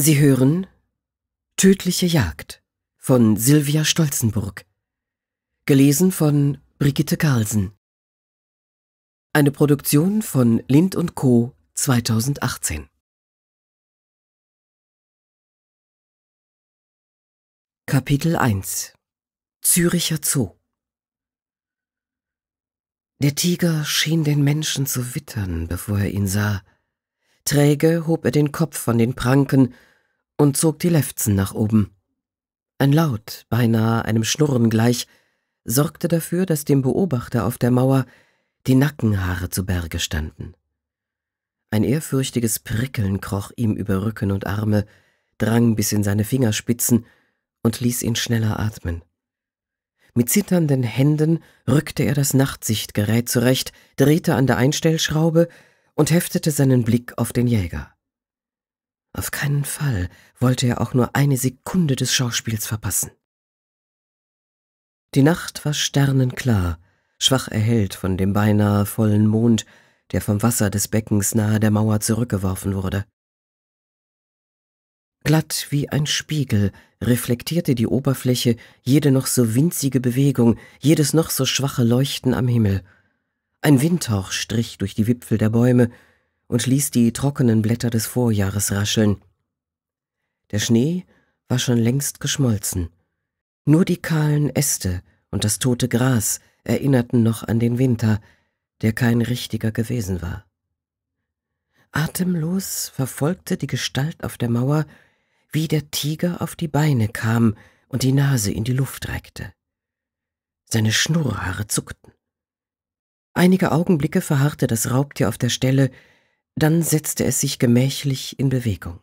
Sie hören Tödliche Jagd von Silvia Stolzenburg. Gelesen von Brigitte Carlsen. Eine Produktion von Lind Co. 2018. Kapitel 1 Züricher Zoo Der Tiger schien den Menschen zu wittern, bevor er ihn sah – Träge hob er den Kopf von den Pranken und zog die Lefzen nach oben. Ein Laut, beinahe einem Schnurren gleich, sorgte dafür, dass dem Beobachter auf der Mauer die Nackenhaare zu Berge standen. Ein ehrfürchtiges Prickeln kroch ihm über Rücken und Arme, drang bis in seine Fingerspitzen und ließ ihn schneller atmen. Mit zitternden Händen rückte er das Nachtsichtgerät zurecht, drehte an der Einstellschraube und heftete seinen Blick auf den Jäger. Auf keinen Fall wollte er auch nur eine Sekunde des Schauspiels verpassen. Die Nacht war sternenklar, schwach erhellt von dem beinahe vollen Mond, der vom Wasser des Beckens nahe der Mauer zurückgeworfen wurde. Glatt wie ein Spiegel reflektierte die Oberfläche jede noch so winzige Bewegung, jedes noch so schwache Leuchten am Himmel – ein Windhauch strich durch die Wipfel der Bäume und ließ die trockenen Blätter des Vorjahres rascheln. Der Schnee war schon längst geschmolzen. Nur die kahlen Äste und das tote Gras erinnerten noch an den Winter, der kein richtiger gewesen war. Atemlos verfolgte die Gestalt auf der Mauer, wie der Tiger auf die Beine kam und die Nase in die Luft reckte. Seine Schnurrhaare zuckten. Einige Augenblicke verharrte das Raubtier auf der Stelle, dann setzte es sich gemächlich in Bewegung.